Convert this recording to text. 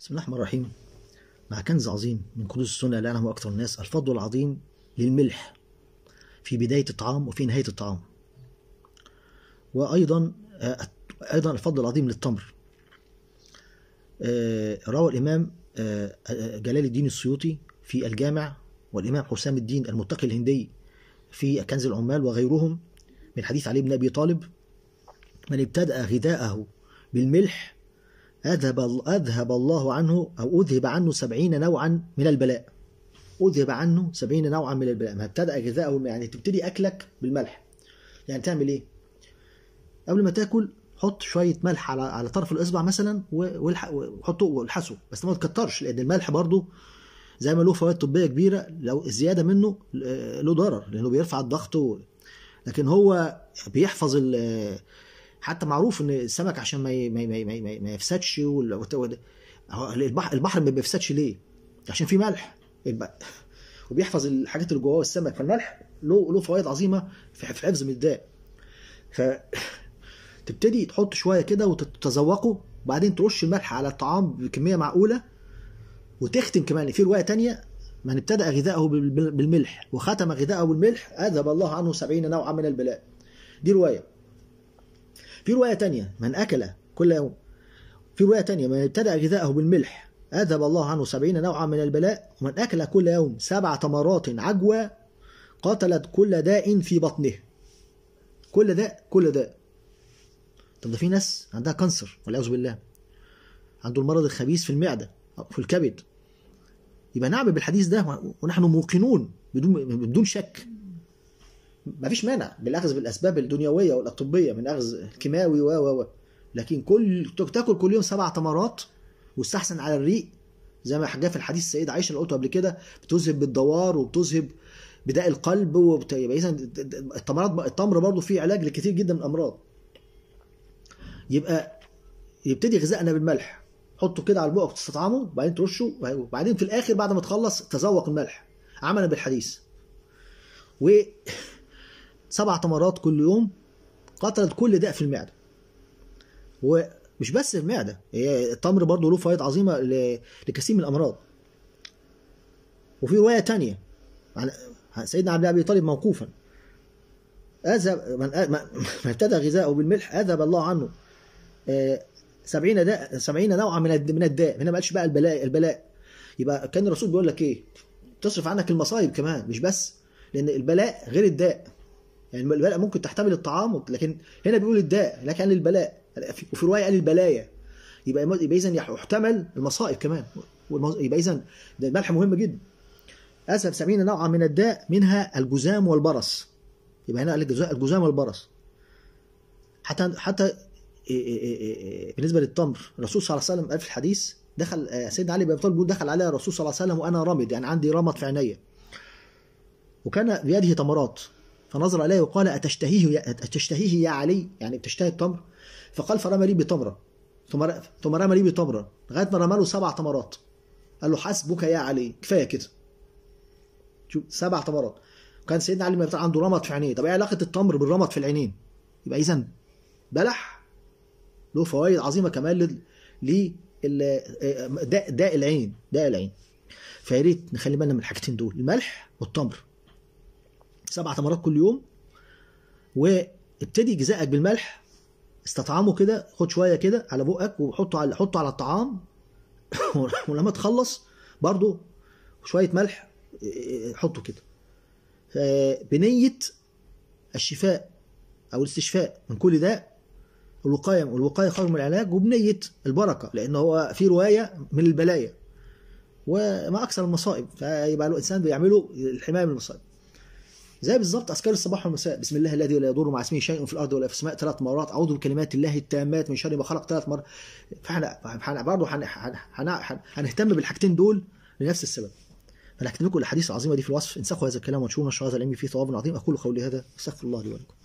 بسم الله الرحمن الرحيم مع كنز عظيم من كنوز السنة يعلمه أكثر الناس الفضل العظيم للملح في بداية الطعام وفي نهاية الطعام وأيضا آه، أيضا الفضل العظيم للتمر آه، روى الإمام آه، جلال الدين السيوطي في الجامع والإمام حسام الدين المتقي الهندي في كنز العمال وغيرهم من حديث علي بن أبي طالب من ابتدأ غذاءه بالملح أذهب, أذهب الله عنه أو أذهب عنه سبعين نوعا من البلاء أذهب عنه سبعين نوعا من البلاء ما ابتدأ غذاءه يعني تبتدي أكلك بالملح يعني تعمل إيه قبل ما تاكل حط شويه ملح على على طرف الاصبع مثلا وحطه والحسه بس ما تكترش لان الملح برضه زي ما له فوائد طبيه كبيره لو الزياده منه آه، له ضرر لانه بيرفع الضغط لكن هو بيحفظ حتى معروف ان السمك عشان ما ما ما ما, ما, ما يفسدش البحر البحر ما بيفسدش ليه؟ عشان فيه ملح وبيحفظ الحاجات اللي جواه السمك فالملح له له فوائد عظيمه في حفظ من الداء ف تبتدي تحط شويه كده وتتذوقه وبعدين ترش الملح على الطعام بكميه معقوله وتختم كمان في روايه تانية من ابتدأ غذاءه بالملح وختم غذاءه بالملح أذهب الله عنه سبعين نوعا من البلاء دي رواية في رواية تانية من أكل كل يوم في رواية تانية من ابتدع غذاءه بالملح أذهب الله عنه سبعين نوعا من البلاء ومن أكل كل يوم سبع تمرات عجوة قتلت كل داء في بطنه كل داء كل داء طب ده في ناس عندها كانسر والعياذ بالله عنده المرض الخبيث في المعدة أو في الكبد يبقى نعمل بالحديث ده ونحن موقنون بدون بدون شك مفيش مانع بالاخذ بالاسباب الدنيويه والاطبيه من اخذ الكيماوي و و لكن كل تاكل كل يوم سبع تمرات واستحسن على الريق زي ما جاء في الحديث السيدة عائشة اللي قلته قبل كده بتذهب بالدوار وبتذهب بداء القلب يبقى يعني اذا التمرات التمر برضه فيه علاج لكثير جدا من الامراض يبقى يبتدي غذائنا بالملح حطه كده على البوق تستطعمه وبعدين ترشه وبعدين في الاخر بعد ما تخلص تذوق الملح عملا بالحديث و سبع تمرات كل يوم قتلت كل داء في المعدة ومش بس المعدة هي التمر برضه له فوائد عظيمة لكثير من الأمراض وفي رواية تانية عن سيدنا عبد أبي طالب موقوفا أذهب من, من ابتدى غذاءه بالملح أذهب الله عنه آه، سبعين داء سبعين نوعا من من الداء هنا ما قالش بقى البلاء البلاء يبقى كان الرسول بيقول لك ايه تصرف عنك المصايب كمان مش بس لان البلاء غير الداء يعني البلاء ممكن تحتمل الطعام لكن هنا بيقول الداء لكن قال البلاء وفي روايه قال البلايا يبقى يبقى اذا يحتمل المصائب كمان يبقى اذا ده الملح مهم جدا اسف سمعنا نوعا من الداء منها الجزام والبرص يبقى هنا قال الجزام والبرص حتى حتى إيه- إيه- إيه- بالنسبه للتمر الرسول صلى الله عليه وسلم قال في الحديث دخل آه، سيدنا علي بن ابي طالب دخل علي الرسول صلى الله عليه وسلم وانا رمد يعني عندي رمد في عينيا وكان بيده تمرات فنظر إليه وقال أتشتهيه يا, أتشتهيه يا علي يعني بتشتهي التمر فقال فرمى لي بتمرة ثم ثم رمى لي بتمرة لغاية ما رمى له سبع تمرات قال له حسبك يا علي كفاية كده شوف سبع تمرات وكان سيدنا علي ما عنده رمط في عينيه طب ايه علاقة التمر بالرمط في العينين يبقى إذا بلح له فوائد عظيمة كمان ل آه، داء العين داء العين فيا ريت نخلي بالنا من الحاجتين دول الملح والتمر سبع تمرات كل يوم وابتدي جزائك بالملح استطعمه كده خد شويه كده على بقك وحطه على حطه على الطعام ولما تخلص برضو شويه ملح حطه كده آه، بنيه الشفاء او الاستشفاء من كل داء الوقايه والوقايه خير من العلاج وبنيه البركه لان هو في روايه من البلايا وما اكثر المصائب فيبقى الانسان بيعمله الحمايه من المصائب زي بالظبط اذكار الصباح والمساء بسم الله الذي لا يضر مع اسمه شيء في الارض ولا في السماء ثلاث مرات اعوذ بكلمات الله التامات من شر ما خلق ثلاث مرات فاحنا برضه هنهتم بالحاجتين دول لنفس السبب فانا هكتب لكم الاحاديث العظيمه دي في الوصف انسخوا هذا الكلام وانشروا نشر هذا العلم فيه ثواب عظيم اقول قولي هذا استغفر الله لي ولكم